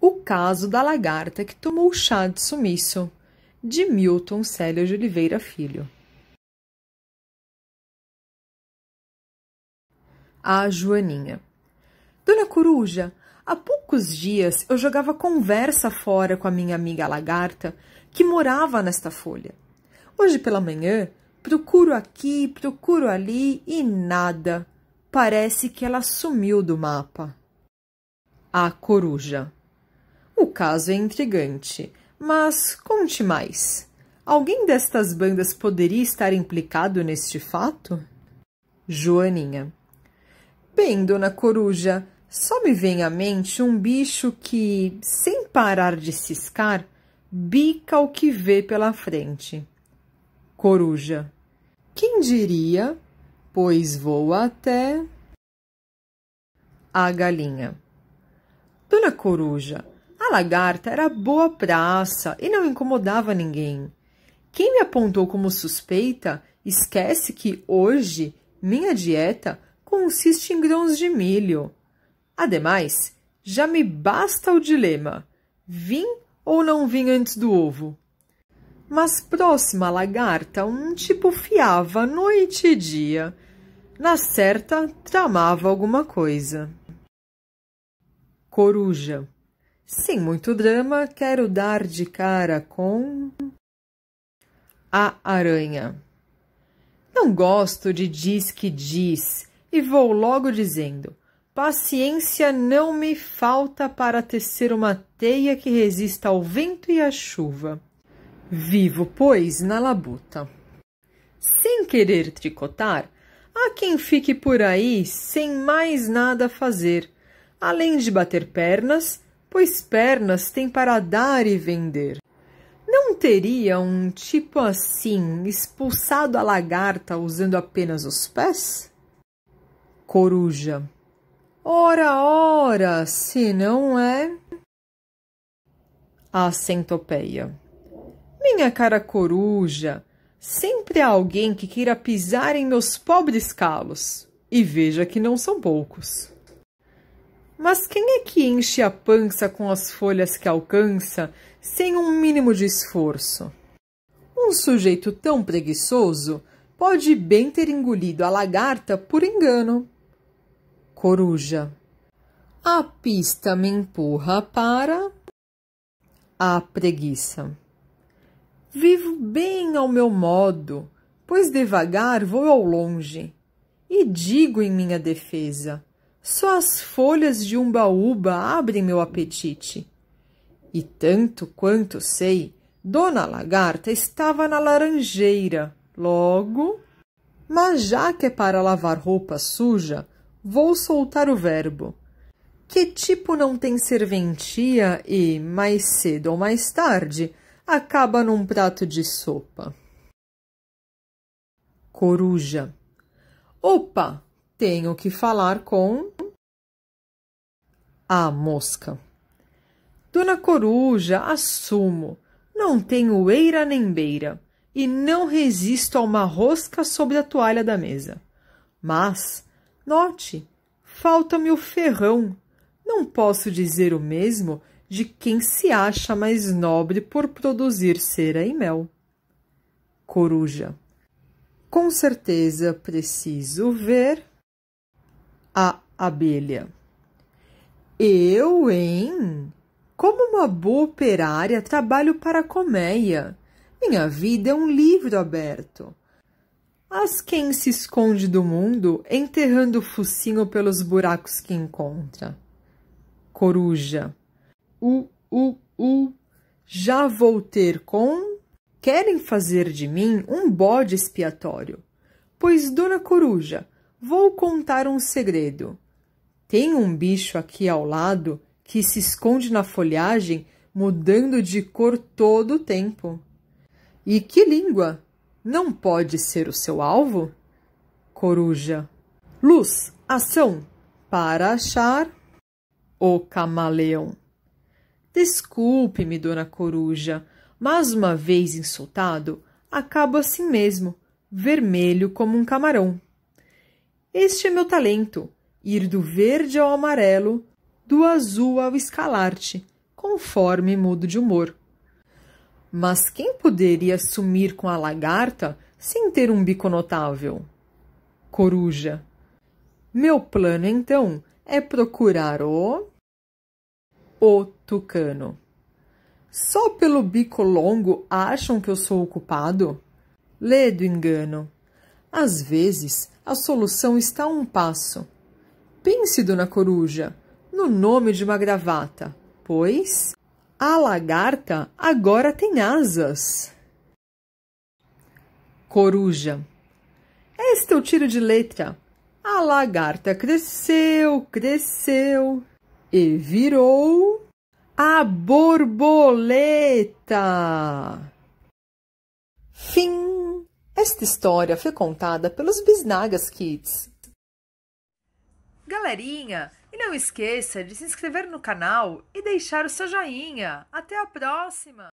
O caso da lagarta que tomou chá de sumiço, de Milton Célio de Oliveira Filho. A Joaninha. Dona Coruja, há poucos dias eu jogava conversa fora com a minha amiga lagarta, que morava nesta folha. Hoje pela manhã, procuro aqui, procuro ali e nada parece que ela sumiu do mapa. A coruja. O caso é intrigante, mas conte mais. Alguém destas bandas poderia estar implicado neste fato? Joaninha. Bem, dona Coruja, só me vem à mente um bicho que, sem parar de ciscar, bica o que vê pela frente. Coruja. Quem diria? Pois vou até a galinha. Dona Coruja, a lagarta era boa praça e não incomodava ninguém. Quem me apontou como suspeita esquece que hoje minha dieta consiste em grãos de milho. Ademais, já me basta o dilema: vim ou não vim antes do ovo? Mas próxima lagarta, um tipo fiava noite e dia. Na certa, tramava alguma coisa. Coruja. Sem muito drama, quero dar de cara com a aranha. Não gosto de diz que diz e vou logo dizendo: paciência não me falta para tecer uma teia que resista ao vento e à chuva. Vivo, pois, na labuta. Sem querer tricotar, há quem fique por aí sem mais nada fazer além de bater pernas, pois pernas tem para dar e vender. Não teria um tipo assim expulsado a lagarta usando apenas os pés? Coruja. Ora, ora, se não é. A centopeia. Minha cara coruja, sempre há alguém que queira pisar em meus pobres calos, e veja que não são poucos. Mas quem é que enche a pança com as folhas que alcança sem um mínimo de esforço? Um sujeito tão preguiçoso pode bem ter engolido a lagarta por engano. Coruja. A pista me empurra para a preguiça. Vivo bem ao meu modo, pois devagar vou ao longe. E digo em minha defesa: só as folhas de umbaúba abrem meu apetite. E tanto quanto sei, Dona Lagarta estava na laranjeira. Logo, mas já que é para lavar roupa suja, vou soltar o verbo. Que tipo não tem serventia e, mais cedo ou mais tarde, acaba num prato de sopa? Coruja. Opa! tenho que falar com a mosca. Dona Coruja, assumo, não tenho eira nem beira e não resisto a uma rosca sobre a toalha da mesa. Mas, note, falta-me o ferrão. Não posso dizer o mesmo de quem se acha mais nobre por produzir cera e mel. Coruja. Com certeza preciso ver a abelha. Eu, hein? Como uma boa operária, trabalho para a colmeia. Minha vida é um livro aberto. As quem se esconde do mundo, enterrando o focinho pelos buracos que encontra. Coruja. U, u, u. Já vou ter com. Querem fazer de mim um bode expiatório. Pois, dona coruja, Vou contar um segredo. Tem um bicho aqui ao lado que se esconde na folhagem, mudando de cor todo o tempo. E que língua? Não pode ser o seu alvo? Coruja. Luz, ação, para achar o camaleão. Desculpe-me, dona Coruja, mas uma vez insultado, acabo assim mesmo, vermelho como um camarão. Este é meu talento, ir do verde ao amarelo, do azul ao escalarte, conforme mudo de humor. Mas quem poderia sumir com a lagarta sem ter um bico notável? Coruja. Meu plano, então, é procurar o. O tucano. Só pelo bico longo acham que eu sou ocupado. Ledo Lê do engano. Às vezes, a solução está a um passo. Pense, dona coruja, no nome de uma gravata, pois a lagarta agora tem asas. Coruja. Este é o tiro de letra. A lagarta cresceu, cresceu e virou a borboleta. Fim. Esta história foi contada pelos Bisnagas Kids. Galerinha, e não esqueça de se inscrever no canal e deixar o seu joinha. Até a próxima!